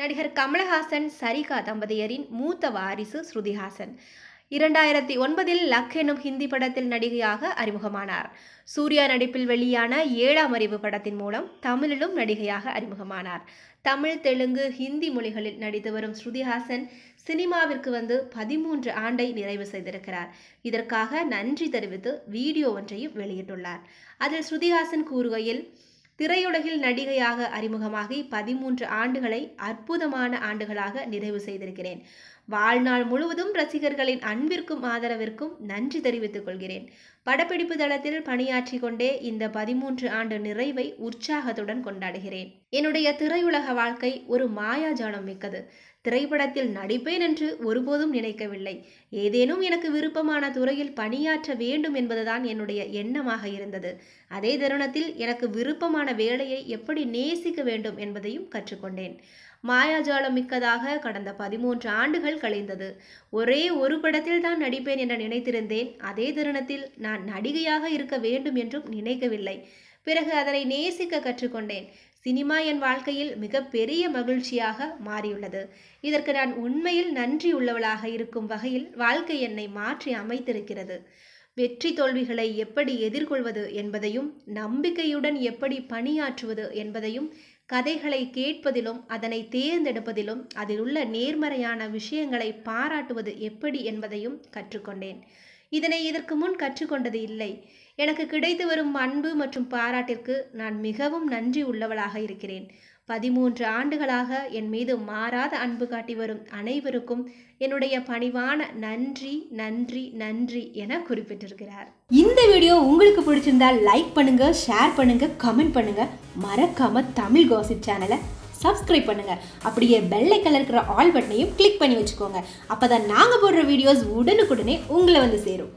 நடிகர் கமலஹாசன் சரிகா தம்பதியரின் மூத்த வாரிசு ஸ்ருதிஹாசன் இரண்டாயிரத்தி ஒன்பதில் லக் எனும் ஹிந்தி படத்தில் நடிகையாக அறிமுகமானார் சூர்யா நடிப்பில் வெளியான ஏழாம் அறிவு படத்தின் மூலம் தமிழிலும் நடிகையாக அறிமுகமானார் தமிழ் தெலுங்கு ஹிந்தி மொழிகளில் நடித்து வரும் ஸ்ருதிஹாசன் சினிமாவிற்கு வந்து பதிமூன்று ஆண்டை நிறைவு செய்திருக்கிறார் இதற்காக நன்றி தெரிவித்து வீடியோ ஒன்றையும் வெளியிட்டுள்ளார் அதில் ஸ்ருதிஹாசன் கூறுகையில் திரையுலகில் நடிகையாக அறிமுகமாகி பதிமூன்று ஆண்டுகளை அற்புதமான ஆண்டுகளாக நிறைவு செய்திருக்கிறேன் வாழ்நாள் முழுவதும் ரசிகர்களின் அன்பிற்கும் ஆதரவிற்கும் நன்றி தெரிவித்துக் கொள்கிறேன் படப்பிடிப்பு தளத்தில் பணியாற்றி கொண்டே இந்த பதிமூன்று ஆண்டு நிறைவை உற்சாகத்துடன் கொண்டாடுகிறேன் என்னுடைய திரையுலக வாழ்க்கை ஒரு மாயாஜாலம் மிக்கது திரைப்படத்தில் நடிப்பேன் என்று ஒருபோதும் நினைக்கவில்லை ஏதேனும் எனக்கு விருப்பமான துறையில் பணியாற்ற வேண்டும் என்பதுதான் என்னுடைய எண்ணமாக இருந்தது அதே தருணத்தில் எனக்கு விருப்பமான வேலையை எப்படி நேசிக்க வேண்டும் என்பதையும் கற்றுக்கொண்டேன் மாயாஜாலம் மிக்கதாக கடந்த பதிமூன்று ஆண்டுகள் கழிந்தது ஒரே ஒரு படத்தில் தான் நடிப்பேன் என்று நினைத்திருந்தேன் அதே தருணத்தில் நான் நடிகையாக இருக்க வேண்டும் என்றும் நினைக்கவில்லை பிறகு அதனை நேசிக்க கற்றுக்கொண்டேன் சினிமா என் வாழ்க்கையில் மிக பெரிய மகிழ்ச்சியாக மாறியுள்ளது இதற்கு நான் உண்மையில் நன்றி உள்ளவளாக இருக்கும் வகையில் வாழ்க்கை என்னை மாற்றி அமைத்திருக்கிறது வெற்றி தோல்விகளை எப்படி எதிர்கொள்வது என்பதையும் நம்பிக்கையுடன் எப்படி பணியாற்றுவது என்பதையும் கதைகளை கேட்பதிலும் அதனை தேர்ந்தெடுப்பதிலும் அதில் உள்ள நேர்மறையான விஷயங்களை பாராட்டுவது எப்படி என்பதையும் கற்றுக்கொண்டேன் இதனை இதற்கு முன் கற்றுக்கொண்டது இல்லை எனக்கு கிடைத்து வரும் அன்பு மற்றும் பாராட்டிற்கு நான் மிகவும் நன்றி உள்ளவளாக இருக்கிறேன் பதிமூன்று ஆண்டுகளாக என் மீது மாறாத அன்பு காட்டி வரும் அனைவருக்கும் என்னுடைய பணிவான நன்றி நன்றி நன்றி என குறிப்பிட்டிருக்கிறார் இந்த வீடியோ உங்களுக்கு பிடிச்சிருந்தால் லைக் பண்ணுங்க ஷேர் பண்ணுங்க கமெண்ட் பண்ணுங்க மறக்காம தமிழ் கோசிப் சேனலை சப்ஸ்கிரைப் பண்ணுங்கள் அப்படியே கலர் இருக்கிற ஆல் பட்டனையும் கிளிக் பண்ணி வச்சுக்கோங்க அப்போ தான் நாங்கள் போடுற வீடியோஸ் உடனுக்குடனே உங்களை வந்து சேரும்